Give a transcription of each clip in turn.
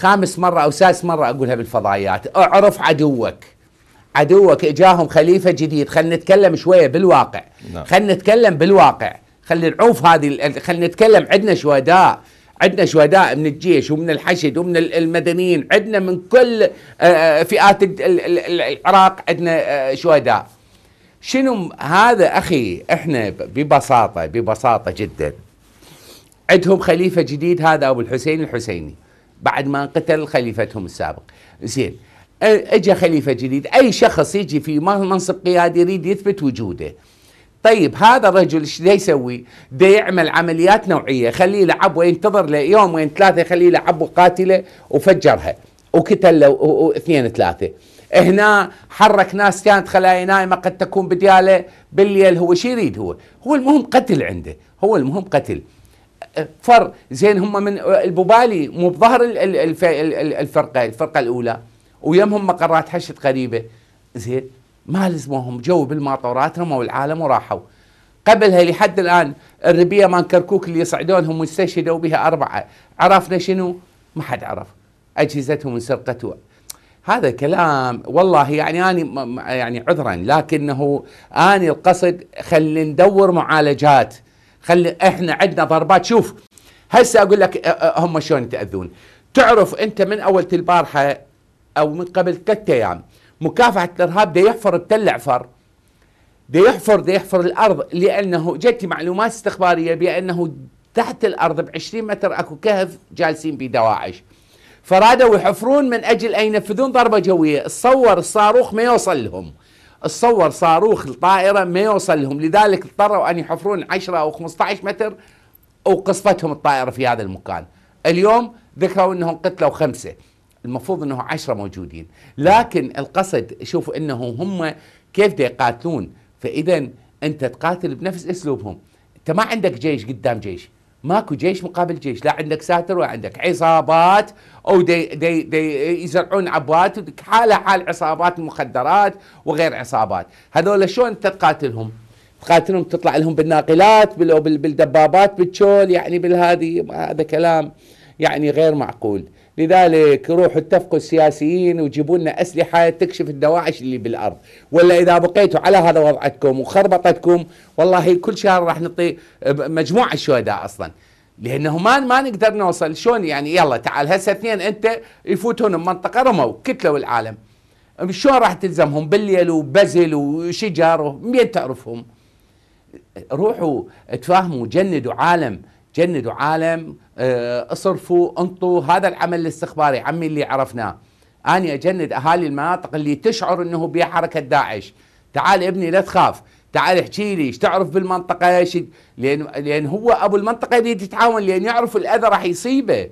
خامس مرة أو سادس مرة أقولها بالفضائيات اعرف عدوك عدوك اجاهم خليفة جديد خلينا نتكلم شوية بالواقع نعم. خلينا نتكلم بالواقع خلينا نعوف هذه خلينا نتكلم عندنا شهداء عندنا شهداء من الجيش ومن الحشد ومن المدنيين عندنا من كل آه، آه، فئات العراق عندنا آه، شهداء شنو هذا اخي احنا ببساطه ببساطه جدا عندهم خليفه جديد هذا ابو الحسين الحسيني بعد ما قتل خليفتهم السابق زين اجى خليفه جديد اي شخص يجي في منصب قيادي يريد يثبت وجوده طيب هذا الرجل ايش يسوي؟ ده يعمل عمليات نوعيه خليه يلعب وينتظر له يوم وين ثلاثه خليه يلعب وقاتله وفجرها وقتل اثنين ثلاثه هنا حرك ناس كانت خلايا نايمه قد تكون بدياله بالليل هو شو يريد هو؟ هو المهم قتل عنده هو المهم قتل فر زين هم من البوبالي مو بظهر الفرقه الفرقه الاولى ويمهم مقرات حشد قريبه زين ما لزموهم جو بالماطوراتهم والعالم وراحوا قبلها لحد الان الربيه مال كركوك اللي يصعدونهم واستشهدوا بها اربعه عرفنا شنو؟ ما حد عرف اجهزتهم انسرقت هذا كلام والله يعني انا يعني عذرا لكنه اني القصد خلي ندور معالجات خلي احنا عندنا ضربات شوف هسه اقول لك هم شلون يتاذون تعرف انت من اول البارحه او من قبل ثلاث ايام مكافحه الارهاب ده يحفر بتل عفر ده يحفر ده يحفر الارض لانه جت معلومات استخباريه بانه تحت الارض ب 20 متر اكو كهف جالسين بدواعش فرادوا يحفرون من اجل ان ينفذون ضربه جويه تصور الصاروخ ما يوصل لهم تصور صاروخ الطائرة ما يوصل لهم لذلك اضطروا أن يحفرون 10 أو 15 متر وقصفتهم الطائرة في هذا المكان اليوم ذكروا أنهم قتلوا خمسة المفروض أنه عشرة موجودين لكن القصد شوفوا أنه هم كيف يقاتلون فإذا أنت تقاتل بنفس أسلوبهم أنت ما عندك جيش قدام جيش ماكو جيش مقابل جيش لا عندك ساتر ولا عندك عصابات او دي دي دي يزرعون عبوات حاله حال عصابات المخدرات وغير عصابات هذول شلون انت تقاتلهم تقاتلهم تطلع لهم بالناقلات بالدبابات بالشول يعني بالهذه هذا كلام يعني غير معقول لذلك روحوا اتفقوا السياسيين وجيبوا لنا اسلحه تكشف الدواعش اللي بالارض، ولا اذا بقيتوا على هذا وضعكم وخربطتكم والله كل شهر راح نعطي مجموعه شهداء اصلا. لانه ما ما نقدر نوصل شلون يعني يلا تعال هسه اثنين انت يفوتون بمنطقه رموا كتلوا العالم. شلون راح تلزمهم بالليل وبزل وشجر ومين تعرفهم؟ روحوا تفاهموا جندوا عالم جندوا عالم آه، اصرفوا انطوا هذا العمل الاستخباري عمي اللي عرفناه اني اجند اهالي المناطق اللي تشعر انه بها حركه داعش تعال ابني لا تخاف تعال احكي لي ايش تعرف بالمنطقه ايش لان لان هو ابو المنطقه يريد يتعاون لان يعرف الاذى راح يصيبه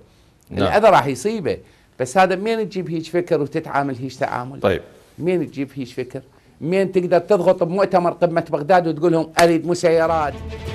نعم. الاذى راح يصيبه بس هذا منين تجيب هيج فكر وتتعامل هيج تعامل طيب منين تجيب هيج فكر منين تقدر تضغط بمؤتمر قمه بغداد وتقول لهم اريد مسيرات